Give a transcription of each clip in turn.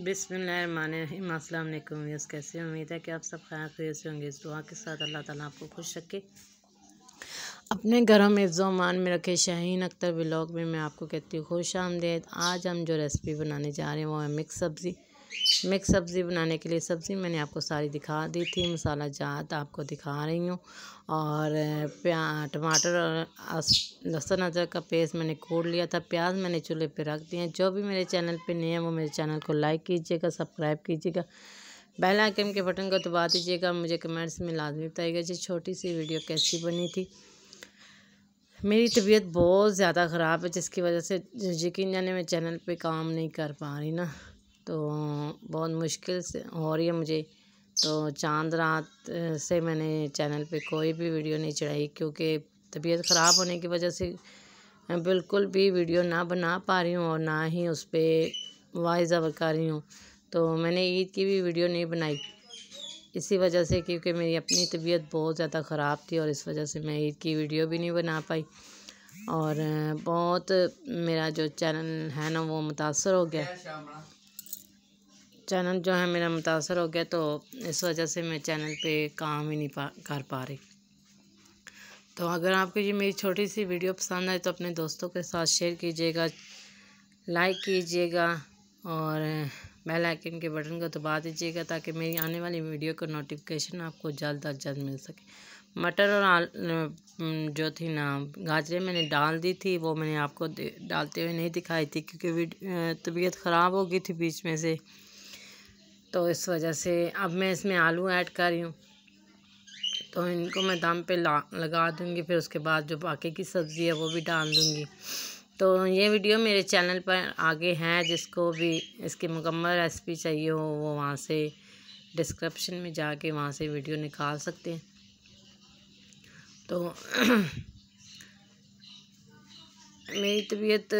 बिसमीम अल्लाम कैसे उम्मीद है कि आप सब खैर खैर से होंगे इस दुआ के साथ अल्लाह ताला आपको खुश रखे अपने घरों में मान में रखे शाहीन अख्तर ब्लॉग में मैं आपको कहती हूँ खुश आमदेद आज हम जो रेसिपी बनाने जा रहे हैं वो है मिक्स सब्ज़ी मिक्स सब्ज़ी बनाने के लिए सब्ज़ी मैंने आपको सारी दिखा दी थी मसाला जात आपको दिखा रही हूँ और प्या टमाटर और लहसुन अदरक का पेस्ट मैंने कोड़ लिया था प्याज मैंने चूल्हे पे रख दिए जो भी मेरे चैनल पे नए हैं वो मेरे चैनल को लाइक कीजिएगा सब्सक्राइब कीजिएगा बेल आइकन के बटन को दबा दीजिएगा मुझे कमेंट्स में लाजमी बताइएगा जी छोटी सी वीडियो कैसी बनी थी मेरी तबीयत बहुत ज़्यादा ख़राब है जिसकी वजह से यकीन जाने मैं चैनल पर काम नहीं कर पा रही ना तो बहुत मुश्किल से हो रही है मुझे तो चाँद रात से मैंने चैनल पे कोई भी वीडियो नहीं चढ़ाई क्योंकि तबीयत ख़राब होने की वजह से बिल्कुल भी वीडियो ना बना पा रही हूँ और ना ही उस पर वाइज अवर कर रही हूँ तो मैंने ईद की भी वीडियो नहीं बनाई इसी वजह से क्योंकि मेरी अपनी तबीयत बहुत ज़्यादा ख़राब थी और इस वजह से मैं ईद की वीडियो भी नहीं बना पाई और बहुत मेरा जो चैनल है ना वो मुतासर हो गया चैनल जो है मेरा मुतासर हो गया तो इस वजह से मैं चैनल पे काम ही नहीं पा कर पा रही तो अगर आपको ये मेरी छोटी सी वीडियो पसंद आए तो अपने दोस्तों के साथ शेयर कीजिएगा लाइक कीजिएगा और बेल आइकन के बटन को दबा दीजिएगा ताकि मेरी आने वाली वीडियो का नोटिफिकेशन आपको जल्द अज जल्द मिल सके मटर और आल जो थी ना गाजरे मैंने डाल दी थी वो मैंने आपको डालते हुए नहीं दिखाई थी क्योंकि तबीयत ख़राब हो गई थी बीच में से तो इस वजह से अब मैं इसमें आलू ऐड कर रही हूँ तो इनको मैं दम पे ला लगा दूँगी फिर उसके बाद जो बाकी की सब्ज़ी है वो भी डाल दूँगी तो ये वीडियो मेरे चैनल पर आगे हैं जिसको भी इसकी मुकम्मल रेसिपी चाहिए हो वो वहाँ से डिस्क्रिप्शन में जाके वहाँ से वीडियो निकाल सकते हैं तो मेरी तबीयत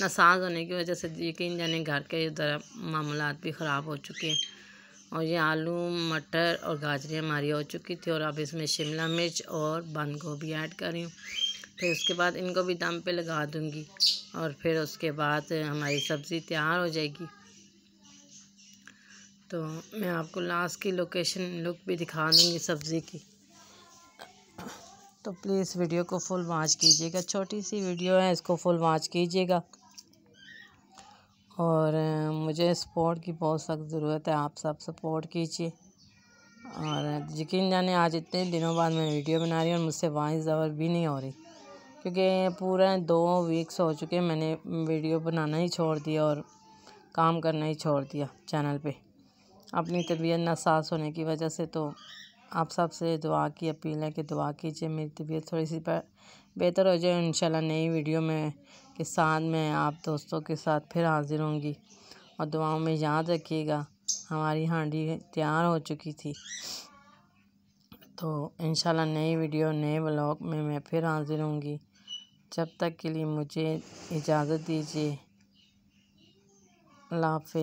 नसाज होने की वजह से यकीन जाने घर के इधर मामला भी ख़राब हो चुके हैं और ये आलू मटर और गाजरें हमारी हो चुकी थी और अब इसमें शिमला मिर्च और बंद गोभी ऐड कर रही हूँ फिर उसके बाद इनको भी दम पे लगा दूँगी और फिर उसके बाद हमारी सब्ज़ी तैयार हो जाएगी तो मैं आपको लास्ट की लोकेशन लुक भी दिखा दूँगी सब्ज़ी की तो प्लीज़ वीडियो को फुल वॉच कीजिएगा छोटी सी वीडियो है इसको फुल वॉच कीजिएगा और मुझे सपोर्ट की बहुत सख्त ज़रूरत है आप सब सपोर्ट कीजिए और यकीन जाने आज इतने दिनों बाद मैं वीडियो बना रही हूँ और मुझसे वॉइस ओवर भी नहीं हो रही क्योंकि पूरा दो वीक्स हो चुके मैंने वीडियो बनाना ही छोड़ दिया और काम करना ही छोड़ दिया चैनल पे अपनी तबीयत नसास होने की वजह से तो आप सब से दुआ की अपील है कि दुआ कीजिए मेरी तबीयत थोड़ी सी पर बेहतर हो जाए इंशाल्लाह नई वीडियो में के साथ में आप दोस्तों के साथ फिर हाज़िर होंगी और दुआओं में याद रखिएगा हमारी हांडी तैयार हो चुकी थी तो इंशाल्लाह नई वीडियो नए ब्लॉग में मैं फिर हाज़िर होंगी जब तक के लिए मुझे इजाज़त दीजिए अल्लाह हाफि